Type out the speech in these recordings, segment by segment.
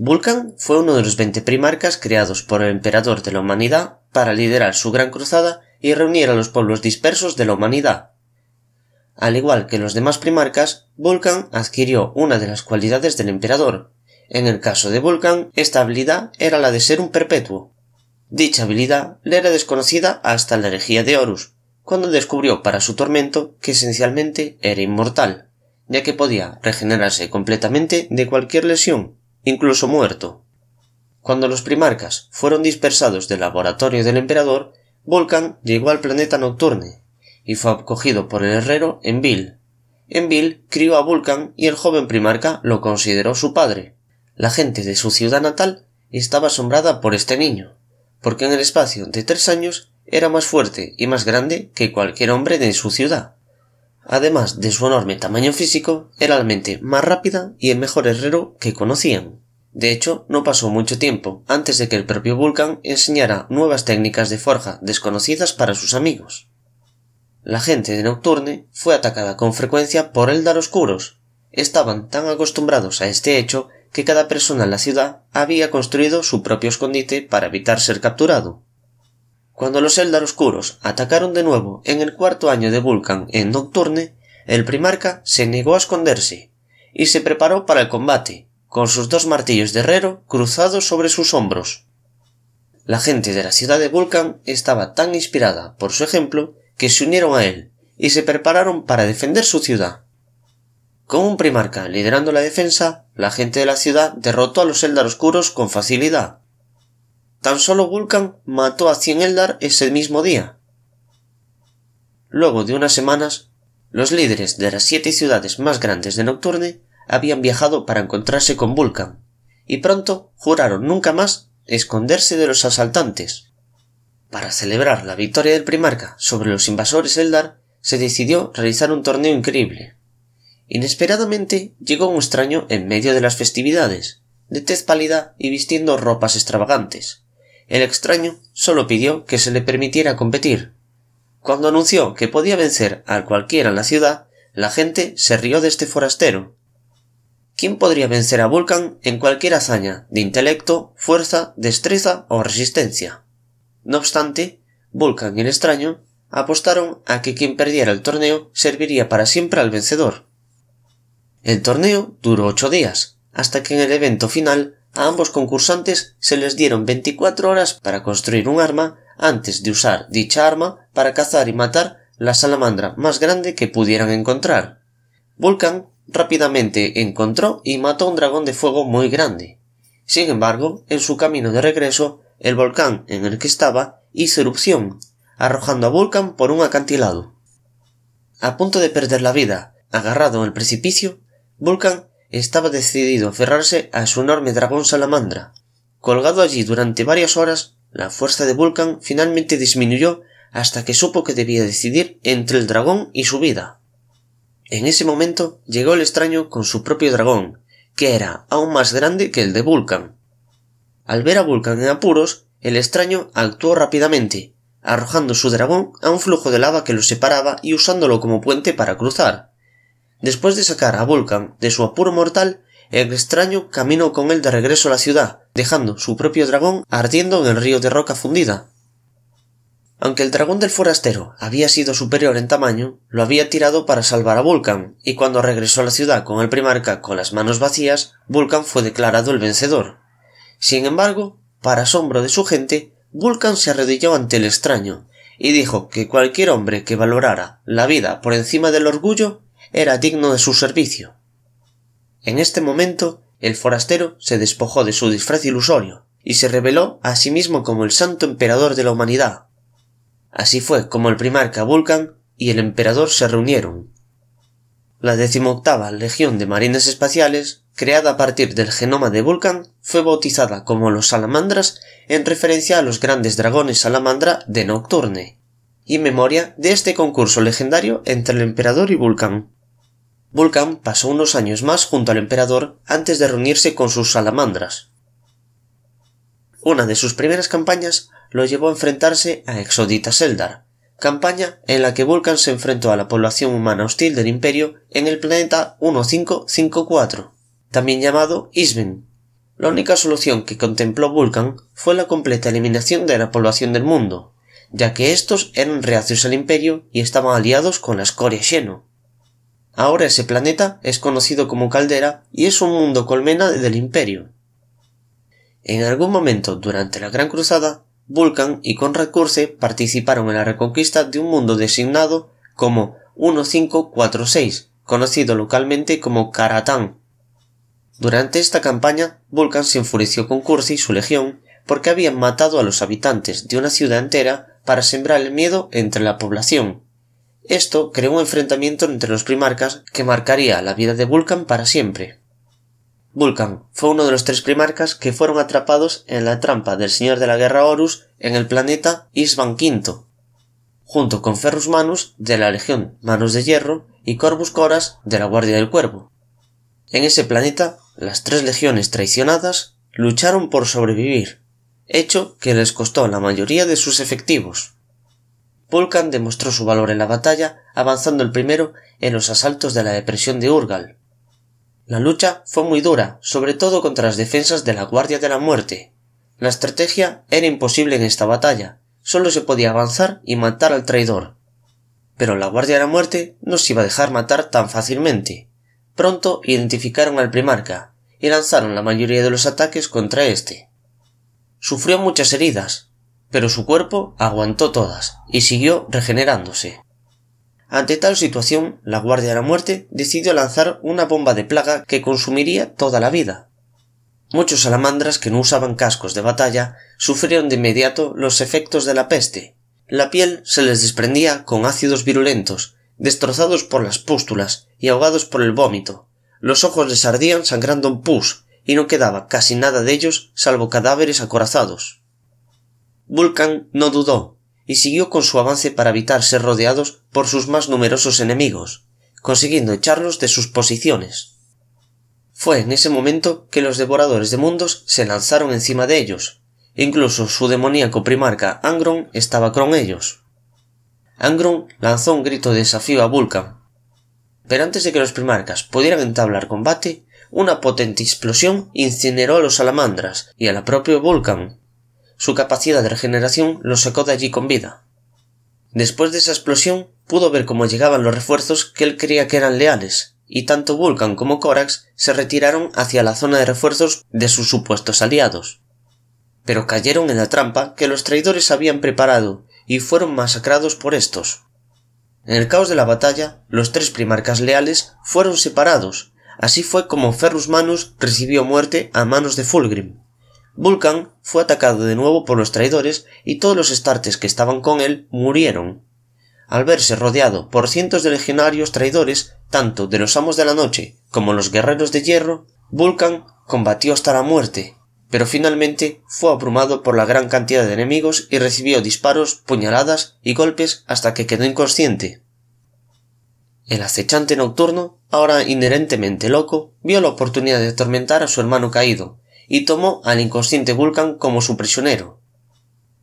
Vulcan fue uno de los 20 primarcas creados por el emperador de la humanidad para liderar su gran cruzada y reunir a los pueblos dispersos de la humanidad. Al igual que los demás primarcas, Vulcan adquirió una de las cualidades del emperador. En el caso de Vulcan, esta habilidad era la de ser un perpetuo. Dicha habilidad le era desconocida hasta la herejía de Horus, cuando descubrió para su tormento que esencialmente era inmortal, ya que podía regenerarse completamente de cualquier lesión incluso muerto. Cuando los primarcas fueron dispersados del laboratorio del emperador, Vulcan llegó al planeta Nocturne y fue acogido por el herrero Envil. Envil crió a Vulcan y el joven primarca lo consideró su padre. La gente de su ciudad natal estaba asombrada por este niño, porque en el espacio de tres años era más fuerte y más grande que cualquier hombre de su ciudad. Además de su enorme tamaño físico, era la mente más rápida y el mejor herrero que conocían. De hecho, no pasó mucho tiempo antes de que el propio Vulcan enseñara nuevas técnicas de forja desconocidas para sus amigos. La gente de Nocturne fue atacada con frecuencia por Eldar Oscuros. Estaban tan acostumbrados a este hecho que cada persona en la ciudad había construido su propio escondite para evitar ser capturado. Cuando los Eldar Oscuros atacaron de nuevo en el cuarto año de Vulcan en Nocturne, el primarca se negó a esconderse y se preparó para el combate, con sus dos martillos de herrero cruzados sobre sus hombros. La gente de la ciudad de Vulcan estaba tan inspirada por su ejemplo que se unieron a él y se prepararon para defender su ciudad. Con un primarca liderando la defensa, la gente de la ciudad derrotó a los Eldar Oscuros con facilidad, Tan solo Vulcan mató a cien Eldar ese mismo día. Luego de unas semanas, los líderes de las siete ciudades más grandes de Nocturne habían viajado para encontrarse con Vulcan, y pronto juraron nunca más esconderse de los asaltantes. Para celebrar la victoria del primarca sobre los invasores Eldar, se decidió realizar un torneo increíble. Inesperadamente llegó un extraño en medio de las festividades, de tez pálida y vistiendo ropas extravagantes. El extraño solo pidió que se le permitiera competir. Cuando anunció que podía vencer a cualquiera en la ciudad, la gente se rió de este forastero. ¿Quién podría vencer a Vulcan en cualquier hazaña de intelecto, fuerza, destreza o resistencia? No obstante, Vulcan y el extraño apostaron a que quien perdiera el torneo serviría para siempre al vencedor. El torneo duró ocho días, hasta que en el evento final a ambos concursantes se les dieron 24 horas para construir un arma antes de usar dicha arma para cazar y matar la salamandra más grande que pudieran encontrar. Vulcan rápidamente encontró y mató un dragón de fuego muy grande. Sin embargo, en su camino de regreso, el volcán en el que estaba hizo erupción, arrojando a Vulcan por un acantilado. A punto de perder la vida, agarrado en el precipicio, Vulcan estaba decidido a aferrarse a su enorme dragón salamandra. Colgado allí durante varias horas, la fuerza de Vulcan finalmente disminuyó hasta que supo que debía decidir entre el dragón y su vida. En ese momento llegó el extraño con su propio dragón, que era aún más grande que el de Vulcan. Al ver a Vulcan en apuros, el extraño actuó rápidamente, arrojando su dragón a un flujo de lava que lo separaba y usándolo como puente para cruzar. Después de sacar a Vulcan de su apuro mortal, el extraño caminó con él de regreso a la ciudad, dejando su propio dragón ardiendo en el río de roca fundida. Aunque el dragón del forastero había sido superior en tamaño, lo había tirado para salvar a Vulcan, y cuando regresó a la ciudad con el primarca con las manos vacías, Vulcan fue declarado el vencedor. Sin embargo, para asombro de su gente, Vulcan se arrodilló ante el extraño, y dijo que cualquier hombre que valorara la vida por encima del orgullo era digno de su servicio. En este momento, el forastero se despojó de su disfraz ilusorio y se reveló a sí mismo como el santo emperador de la humanidad. Así fue como el primarca Vulcan y el emperador se reunieron. La decimoctava Legión de Marines Espaciales, creada a partir del genoma de Vulcan, fue bautizada como los salamandras en referencia a los grandes dragones salamandra de Nocturne, y memoria de este concurso legendario entre el emperador y Vulcan. Vulcan pasó unos años más junto al emperador antes de reunirse con sus salamandras. Una de sus primeras campañas lo llevó a enfrentarse a Exodita Seldar, campaña en la que Vulcan se enfrentó a la población humana hostil del imperio en el planeta 1554, también llamado Isben. La única solución que contempló Vulcan fue la completa eliminación de la población del mundo, ya que estos eran reacios al imperio y estaban aliados con la escoria Xeno, Ahora ese planeta es conocido como Caldera y es un mundo colmena del Imperio. En algún momento durante la Gran Cruzada, Vulcan y Conrad Curse participaron en la reconquista de un mundo designado como 1546, conocido localmente como Caratán. Durante esta campaña, Vulcan se enfureció con Curse y su legión porque habían matado a los habitantes de una ciudad entera para sembrar el miedo entre la población. Esto creó un enfrentamiento entre los primarcas que marcaría la vida de Vulcan para siempre. Vulcan fue uno de los tres primarcas que fueron atrapados en la trampa del señor de la guerra Horus en el planeta Isvan V, junto con Ferrus Manus de la Legión Manos de Hierro y Corvus Coras de la Guardia del Cuervo. En ese planeta, las tres legiones traicionadas lucharon por sobrevivir, hecho que les costó la mayoría de sus efectivos. Vulcan demostró su valor en la batalla, avanzando el primero en los asaltos de la depresión de Urgal. La lucha fue muy dura, sobre todo contra las defensas de la Guardia de la Muerte. La estrategia era imposible en esta batalla, solo se podía avanzar y matar al traidor. Pero la Guardia de la Muerte no se iba a dejar matar tan fácilmente. Pronto identificaron al primarca y lanzaron la mayoría de los ataques contra este. Sufrió muchas heridas, pero su cuerpo aguantó todas y siguió regenerándose. Ante tal situación, la Guardia de la Muerte decidió lanzar una bomba de plaga que consumiría toda la vida. Muchos salamandras que no usaban cascos de batalla sufrieron de inmediato los efectos de la peste. La piel se les desprendía con ácidos virulentos, destrozados por las pústulas y ahogados por el vómito. Los ojos les ardían sangrando en pus y no quedaba casi nada de ellos salvo cadáveres acorazados. Vulcan no dudó y siguió con su avance para evitar ser rodeados por sus más numerosos enemigos, consiguiendo echarlos de sus posiciones. Fue en ese momento que los devoradores de mundos se lanzaron encima de ellos. Incluso su demoníaco primarca Angron estaba con ellos. Angron lanzó un grito de desafío a Vulcan. Pero antes de que los primarcas pudieran entablar combate, una potente explosión incineró a los salamandras y a la propio Vulcan, su capacidad de regeneración lo sacó de allí con vida. Después de esa explosión, pudo ver cómo llegaban los refuerzos que él creía que eran leales, y tanto Vulcan como Korax se retiraron hacia la zona de refuerzos de sus supuestos aliados. Pero cayeron en la trampa que los traidores habían preparado y fueron masacrados por estos. En el caos de la batalla, los tres primarcas leales fueron separados. Así fue como Ferrus Manus recibió muerte a manos de Fulgrim. Vulcan fue atacado de nuevo por los traidores y todos los estartes que estaban con él murieron. Al verse rodeado por cientos de legionarios traidores, tanto de los amos de la noche como los guerreros de hierro, Vulcan combatió hasta la muerte, pero finalmente fue abrumado por la gran cantidad de enemigos y recibió disparos, puñaladas y golpes hasta que quedó inconsciente. El acechante nocturno, ahora inherentemente loco, vio la oportunidad de atormentar a su hermano caído, y tomó al inconsciente Vulcan como su prisionero.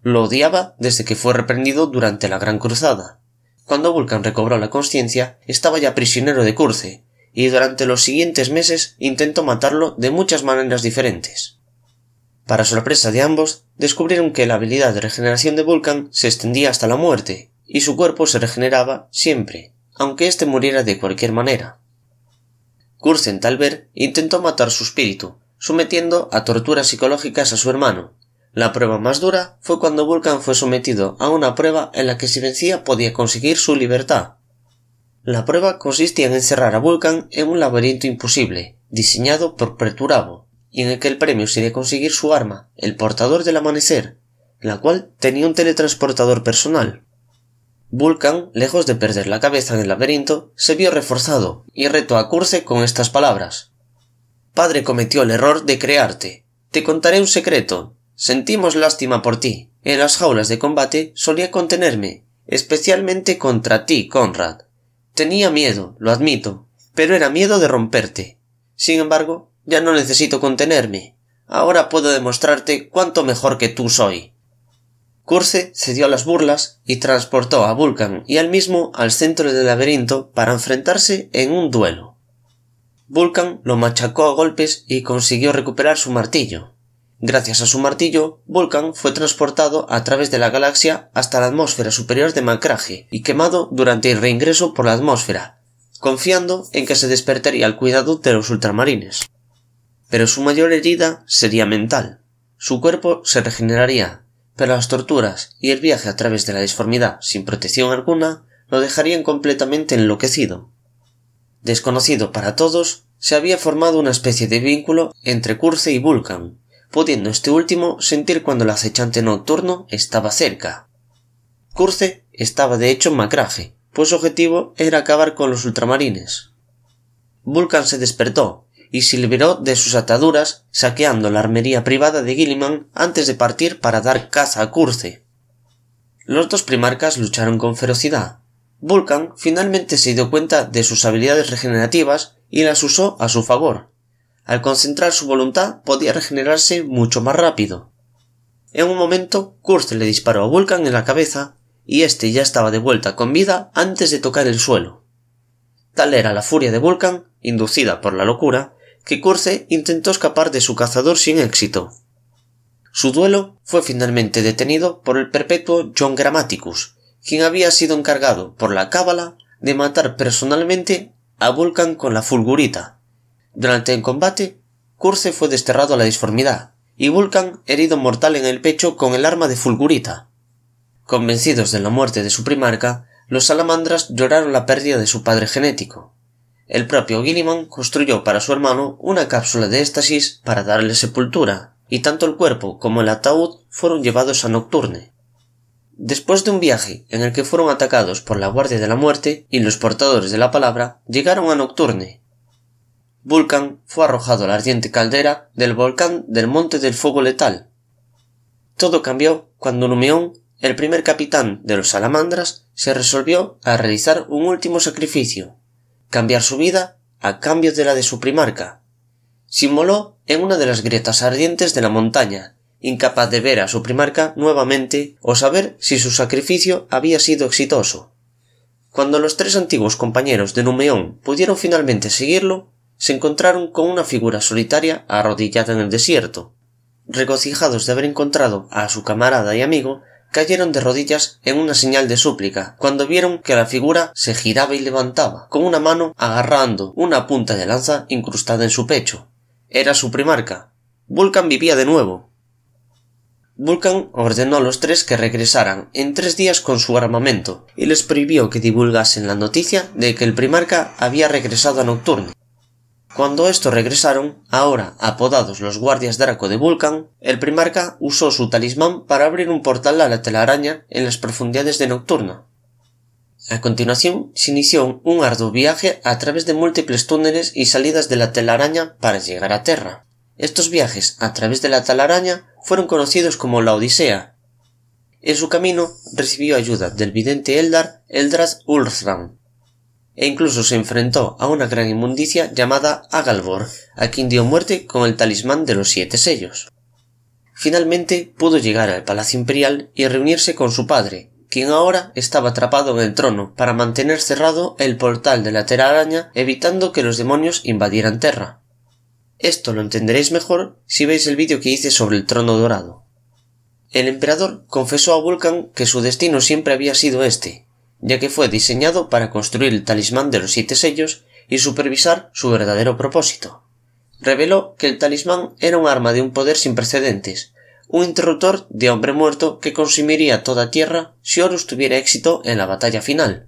Lo odiaba desde que fue reprendido durante la Gran Cruzada. Cuando Vulcan recobró la conciencia, estaba ya prisionero de Curce, y durante los siguientes meses intentó matarlo de muchas maneras diferentes. Para sorpresa de ambos, descubrieron que la habilidad de regeneración de Vulcan se extendía hasta la muerte, y su cuerpo se regeneraba siempre, aunque éste muriera de cualquier manera. tal ver, intentó matar su espíritu, sometiendo a torturas psicológicas a su hermano. La prueba más dura fue cuando Vulcan fue sometido a una prueba en la que si vencía podía conseguir su libertad. La prueba consistía en encerrar a Vulcan en un laberinto imposible, diseñado por Preturabo, y en el que el premio sería conseguir su arma, el portador del amanecer, la cual tenía un teletransportador personal. Vulcan, lejos de perder la cabeza en el laberinto, se vio reforzado y retó a curse con estas palabras padre cometió el error de crearte. Te contaré un secreto. Sentimos lástima por ti. En las jaulas de combate solía contenerme, especialmente contra ti, Conrad. Tenía miedo, lo admito, pero era miedo de romperte. Sin embargo, ya no necesito contenerme. Ahora puedo demostrarte cuánto mejor que tú soy. Curse cedió a las burlas y transportó a Vulcan y al mismo al centro del laberinto para enfrentarse en un duelo. Vulcan lo machacó a golpes y consiguió recuperar su martillo. Gracias a su martillo, Vulcan fue transportado a través de la galaxia hasta la atmósfera superior de Macraje y quemado durante el reingreso por la atmósfera, confiando en que se despertaría al cuidado de los ultramarines. Pero su mayor herida sería mental. Su cuerpo se regeneraría, pero las torturas y el viaje a través de la disformidad sin protección alguna lo dejarían completamente enloquecido desconocido para todos, se había formado una especie de vínculo entre Curce y Vulcan, pudiendo este último sentir cuando el acechante nocturno estaba cerca. Curce estaba de hecho en Macrafe, pues su objetivo era acabar con los ultramarines. Vulcan se despertó y se liberó de sus ataduras saqueando la armería privada de Gilliman antes de partir para dar caza a Curce. Los dos primarcas lucharon con ferocidad, Vulcan finalmente se dio cuenta de sus habilidades regenerativas y las usó a su favor. Al concentrar su voluntad podía regenerarse mucho más rápido. En un momento, Kurse le disparó a Vulcan en la cabeza y este ya estaba de vuelta con vida antes de tocar el suelo. Tal era la furia de Vulcan, inducida por la locura, que Kurse intentó escapar de su cazador sin éxito. Su duelo fue finalmente detenido por el perpetuo John Grammaticus, quien había sido encargado por la Cábala de matar personalmente a Vulcan con la fulgurita. Durante el combate, Curce fue desterrado a la disformidad y Vulcan herido mortal en el pecho con el arma de fulgurita. Convencidos de la muerte de su primarca, los salamandras lloraron la pérdida de su padre genético. El propio Gilliman construyó para su hermano una cápsula de éxtasis para darle sepultura, y tanto el cuerpo como el ataúd fueron llevados a Nocturne, Después de un viaje en el que fueron atacados por la Guardia de la Muerte y los portadores de la palabra, llegaron a Nocturne. Vulcan fue arrojado a la ardiente caldera del volcán del Monte del Fuego Letal. Todo cambió cuando Numeón, el primer capitán de los salamandras, se resolvió a realizar un último sacrificio, cambiar su vida a cambio de la de su primarca. Simboló en una de las grietas ardientes de la montaña, incapaz de ver a su primarca nuevamente o saber si su sacrificio había sido exitoso. Cuando los tres antiguos compañeros de Numeón pudieron finalmente seguirlo, se encontraron con una figura solitaria arrodillada en el desierto. Regocijados de haber encontrado a su camarada y amigo, cayeron de rodillas en una señal de súplica cuando vieron que la figura se giraba y levantaba, con una mano agarrando una punta de lanza incrustada en su pecho. Era su primarca. Vulcan vivía de nuevo. Vulcan ordenó a los tres que regresaran en tres días con su armamento y les prohibió que divulgasen la noticia de que el primarca había regresado a Nocturne. Cuando estos regresaron, ahora apodados los guardias Draco de Vulcan, el primarca usó su talismán para abrir un portal a la telaraña en las profundidades de Nocturna. A continuación, se inició un arduo viaje a través de múltiples túneles y salidas de la telaraña para llegar a Terra. Estos viajes a través de la telaraña fueron conocidos como la Odisea. En su camino recibió ayuda del vidente Eldar Eldras Ulfram, e incluso se enfrentó a una gran inmundicia llamada Agalbor, a quien dio muerte con el talismán de los siete sellos. Finalmente pudo llegar al Palacio Imperial y reunirse con su padre, quien ahora estaba atrapado en el trono para mantener cerrado el portal de la Araña, evitando que los demonios invadieran Terra. Esto lo entenderéis mejor si veis el vídeo que hice sobre el trono dorado. El emperador confesó a Vulcan que su destino siempre había sido este, ya que fue diseñado para construir el talismán de los siete sellos y supervisar su verdadero propósito. Reveló que el talismán era un arma de un poder sin precedentes, un interruptor de hombre muerto que consumiría toda tierra si Horus tuviera éxito en la batalla final.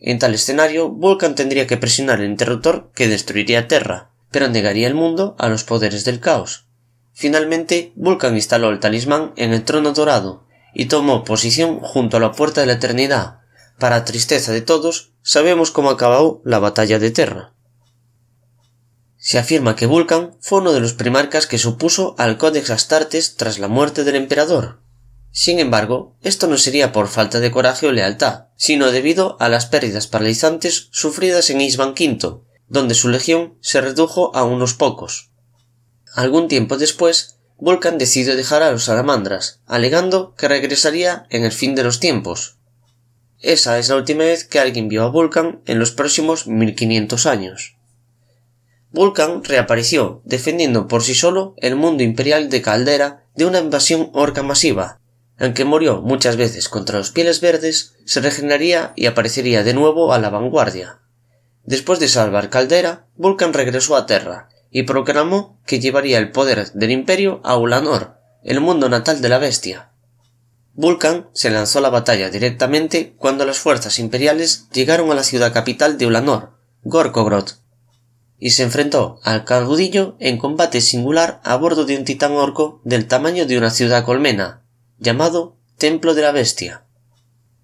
En tal escenario, Vulcan tendría que presionar el interruptor que destruiría Terra, pero negaría el mundo a los poderes del caos. Finalmente, Vulcan instaló el talismán en el trono dorado y tomó posición junto a la puerta de la eternidad. Para tristeza de todos, sabemos cómo acabó la batalla de Terra. Se afirma que Vulcan fue uno de los primarcas que supuso al Códex Astartes tras la muerte del emperador. Sin embargo, esto no sería por falta de coraje o lealtad, sino debido a las pérdidas paralizantes sufridas en Isban V, donde su legión se redujo a unos pocos. Algún tiempo después, Vulcan decidió dejar a los salamandras, alegando que regresaría en el fin de los tiempos. Esa es la última vez que alguien vio a Vulcan en los próximos 1500 años. Vulcan reapareció, defendiendo por sí solo el mundo imperial de Caldera de una invasión orca masiva. Aunque murió muchas veces contra los pieles verdes, se regeneraría y aparecería de nuevo a la vanguardia. Después de salvar Caldera, Vulcan regresó a Terra y proclamó que llevaría el poder del imperio a Ulanor, el mundo natal de la bestia. Vulcan se lanzó a la batalla directamente cuando las fuerzas imperiales llegaron a la ciudad capital de Ulanor, Gorkogrod, y se enfrentó al Calgudillo en combate singular a bordo de un titán orco del tamaño de una ciudad colmena, llamado Templo de la Bestia.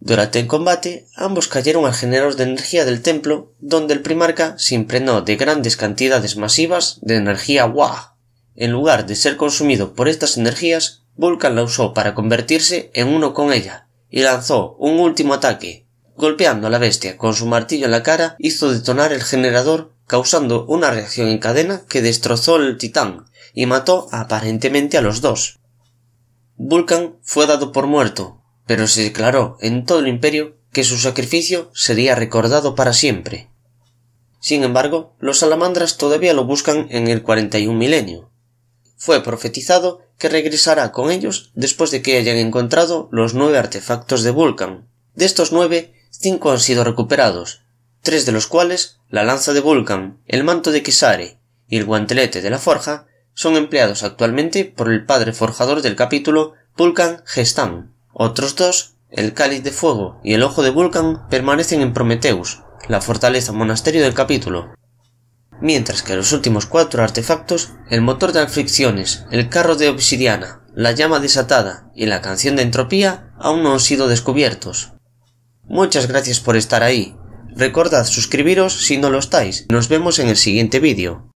Durante el combate, ambos cayeron al generos de energía del templo, donde el primarca se impregnó de grandes cantidades masivas de energía Wa. En lugar de ser consumido por estas energías, Vulcan la usó para convertirse en uno con ella, y lanzó un último ataque. Golpeando a la bestia con su martillo en la cara, hizo detonar el generador, causando una reacción en cadena que destrozó el titán y mató aparentemente a los dos. Vulcan fue dado por muerto, pero se declaró en todo el imperio que su sacrificio sería recordado para siempre. Sin embargo, los salamandras todavía lo buscan en el 41 milenio. Fue profetizado que regresará con ellos después de que hayan encontrado los nueve artefactos de Vulcan. De estos nueve, cinco han sido recuperados, tres de los cuales, la lanza de Vulcan, el manto de Kisare y el guantelete de la forja, son empleados actualmente por el padre forjador del capítulo Vulcan Gestam. Otros dos, el Cáliz de Fuego y el Ojo de Vulcan, permanecen en Prometeus, la fortaleza monasterio del capítulo. Mientras que los últimos cuatro artefactos, el motor de aflicciones, el carro de obsidiana, la llama desatada y la canción de entropía aún no han sido descubiertos. Muchas gracias por estar ahí. Recordad suscribiros si no lo estáis. Nos vemos en el siguiente vídeo.